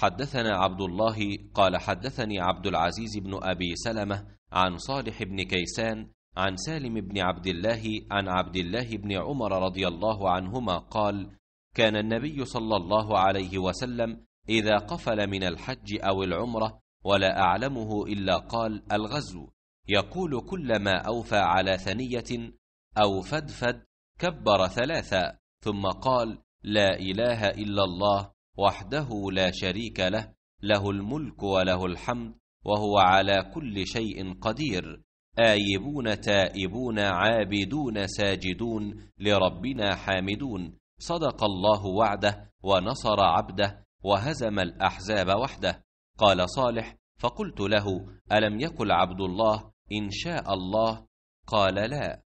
حدثنا عبد الله قال حدثني عبد العزيز بن أبي سلمة عن صالح بن كيسان عن سالم بن عبد الله عن عبد الله بن عمر رضي الله عنهما قال كان النبي صلى الله عليه وسلم إذا قفل من الحج أو العمرة ولا أعلمه إلا قال الغزو يقول كلما أوفى على ثنية أو فدفد كبر ثلاثا ثم قال لا إله إلا الله وحده لا شريك له له الملك وله الحمد وهو على كل شيء قدير آيبون تائبون عابدون ساجدون لربنا حامدون صدق الله وعده ونصر عبده وهزم الأحزاب وحده قال صالح فقلت له ألم يقل عبد الله إن شاء الله قال لا